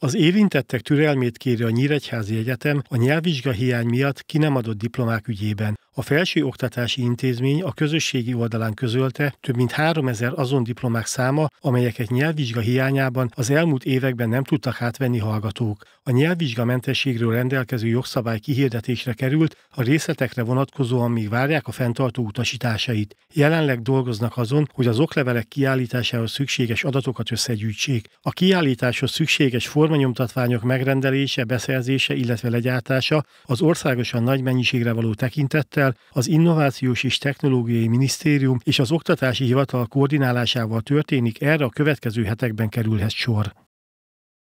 Az érintettek türelmét kéri a Nyíregyházi Egyetem a nyelvvizsga hiány miatt ki nem adott diplomák ügyében. A felsőoktatási intézmény a közösségi oldalán közölte több mint 3000 azon diplomák száma, amelyeket nyelvvizsga hiányában az elmúlt években nem tudtak átvenni hallgatók. A nyelvvizsga mentességről rendelkező jogszabály kihirdetésre került, a részletekre vonatkozóan még várják a fenntartó utasításait. Jelenleg dolgoznak azon, hogy az oklevelek kiállításához szükséges adatokat összegyűjtsék. A kiállításhoz szükséges formanyomtatványok megrendelése, beszerzése, illetve legyártása az országosan nagy mennyiségre való tekintettel Péter, az Innovációs és Technológiai Minisztérium és az Oktatási Hivatal koordinálásával történik, erre a következő hetekben kerülhet sor.